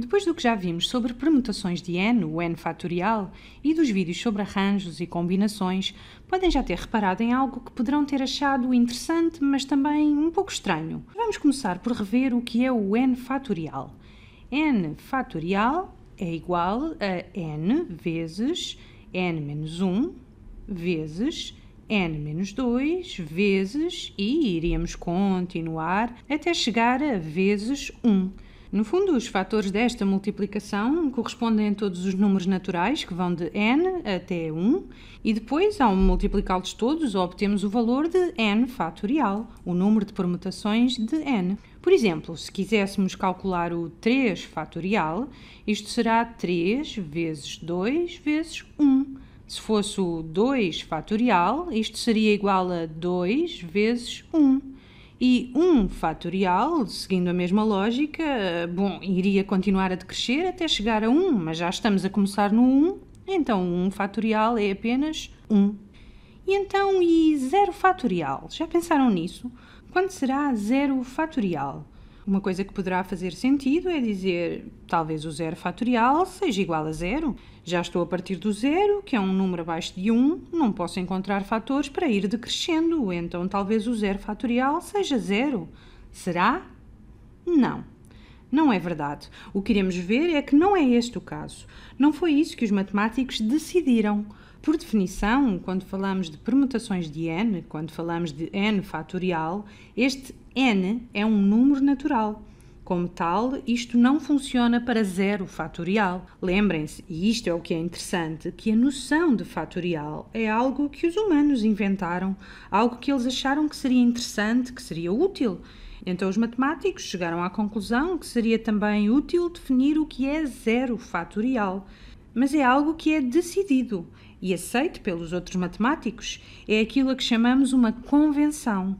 Depois do que já vimos sobre permutações de n, o n fatorial, e dos vídeos sobre arranjos e combinações, podem já ter reparado em algo que poderão ter achado interessante, mas também um pouco estranho. Vamos começar por rever o que é o n fatorial. n fatorial é igual a n vezes n menos 1 vezes n menos 2 vezes e iríamos continuar até chegar a vezes 1. No fundo, os fatores desta multiplicação correspondem a todos os números naturais, que vão de n até 1, e depois, ao multiplicá-los todos, obtemos o valor de n fatorial, o número de permutações de n. Por exemplo, se quiséssemos calcular o 3 fatorial, isto será 3 vezes 2 vezes 1. Se fosse o 2 fatorial, isto seria igual a 2 vezes 1. E 1 fatorial, seguindo a mesma lógica, bom, iria continuar a decrescer até chegar a 1, mas já estamos a começar no 1, então 1 fatorial é apenas 1. E então, e 0 fatorial? Já pensaram nisso? Quando será 0 fatorial? Uma coisa que poderá fazer sentido é dizer talvez o zero fatorial seja igual a zero. Já estou a partir do zero, que é um número abaixo de 1, um, não posso encontrar fatores para ir decrescendo, então talvez o zero fatorial seja zero. Será? Não. Não é verdade. O que iremos ver é que não é este o caso. Não foi isso que os matemáticos decidiram. Por definição, quando falamos de permutações de n, quando falamos de n fatorial, este n é um número natural. Como tal, isto não funciona para zero fatorial. Lembrem-se, e isto é o que é interessante, que a noção de fatorial é algo que os humanos inventaram, algo que eles acharam que seria interessante, que seria útil. Então, os matemáticos chegaram à conclusão que seria também útil definir o que é zero fatorial. Mas é algo que é decidido, e aceito pelos outros matemáticos, é aquilo a que chamamos uma convenção.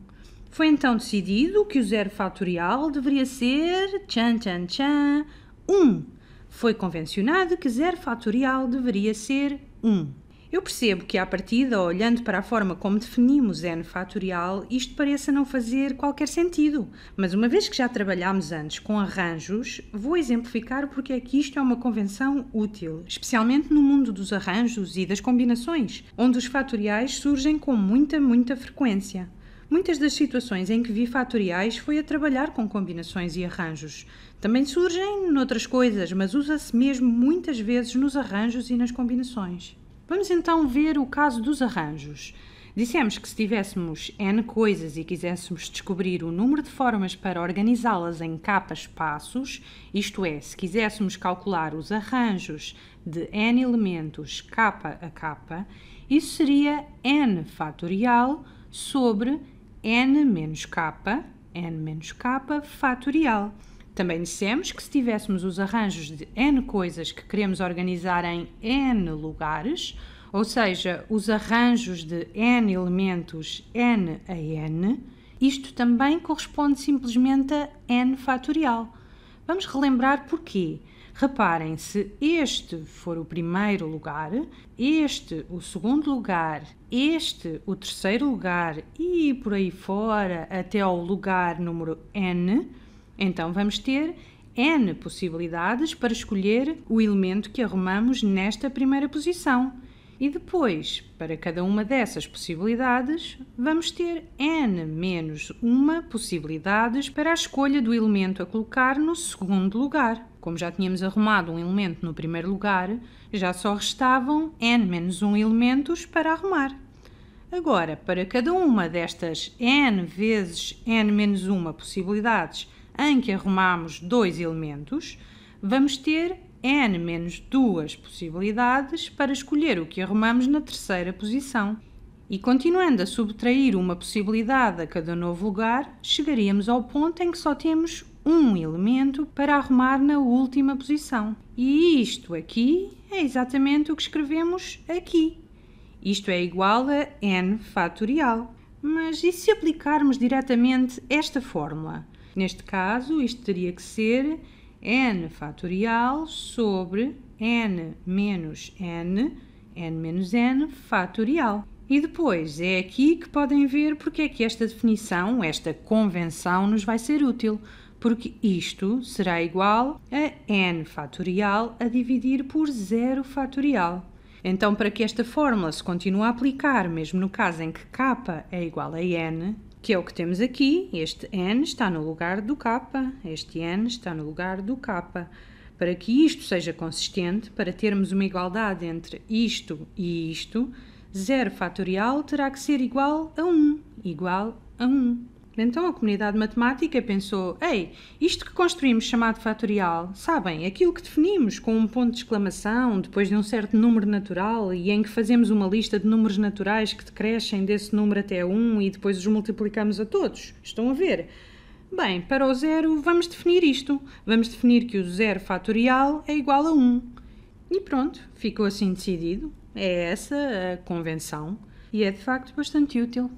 Foi então decidido que o zero fatorial deveria ser tchan tchan tchan 1. Foi convencionado que zero fatorial deveria ser 1. Eu percebo que, à partida, olhando para a forma como definimos n fatorial, isto pareça não fazer qualquer sentido, mas uma vez que já trabalhámos antes com arranjos, vou exemplificar porque é que isto é uma convenção útil, especialmente no mundo dos arranjos e das combinações, onde os fatoriais surgem com muita, muita frequência. Muitas das situações em que vi fatoriais foi a trabalhar com combinações e arranjos. Também surgem noutras coisas, mas usa-se mesmo muitas vezes nos arranjos e nas combinações. Vamos então ver o caso dos arranjos. Dissemos que se tivéssemos n coisas e quiséssemos descobrir o número de formas para organizá-las em capas passos, isto é, se quiséssemos calcular os arranjos de n elementos capa a capa, isso seria n fatorial sobre n menos capa, n menos capa fatorial. Também dissemos que se tivéssemos os arranjos de N coisas que queremos organizar em N lugares, ou seja, os arranjos de N elementos N a N, isto também corresponde simplesmente a N fatorial. Vamos relembrar porquê. Reparem, se este for o primeiro lugar, este o segundo lugar, este o terceiro lugar e por aí fora até ao lugar número N, então vamos ter N possibilidades para escolher o elemento que arrumamos nesta primeira posição. E depois, para cada uma dessas possibilidades, vamos ter n menos uma possibilidades para a escolha do elemento a colocar no segundo lugar. Como já tínhamos arrumado um elemento no primeiro lugar, já só restavam n menos 1 elementos para arrumar. Agora, para cada uma destas n vezes n menos uma possibilidades em que arrumamos dois elementos, vamos ter n menos duas possibilidades para escolher o que arrumamos na terceira posição. E continuando a subtrair uma possibilidade a cada novo lugar, chegaríamos ao ponto em que só temos um elemento para arrumar na última posição. E isto aqui é exatamente o que escrevemos aqui. Isto é igual a n fatorial. Mas e se aplicarmos diretamente esta fórmula? Neste caso, isto teria que ser n fatorial sobre n menos n, n menos n fatorial. E depois é aqui que podem ver porque é que esta definição, esta convenção, nos vai ser útil, porque isto será igual a n fatorial a dividir por zero fatorial. Então, para que esta fórmula se continue a aplicar, mesmo no caso em que k é igual a n, que é o que temos aqui. Este N está no lugar do K, este N está no lugar do K. Para que isto seja consistente, para termos uma igualdade entre isto e isto, 0 fatorial terá que ser igual a 1, igual a 1. Então a comunidade matemática pensou: ei, isto que construímos chamado fatorial, sabem, aquilo que definimos com um ponto de exclamação depois de um certo número natural e em que fazemos uma lista de números naturais que decrescem desse número até 1 e depois os multiplicamos a todos. Estão a ver? Bem, para o zero vamos definir isto. Vamos definir que o zero fatorial é igual a 1. E pronto, ficou assim decidido. É essa a convenção e é de facto bastante útil.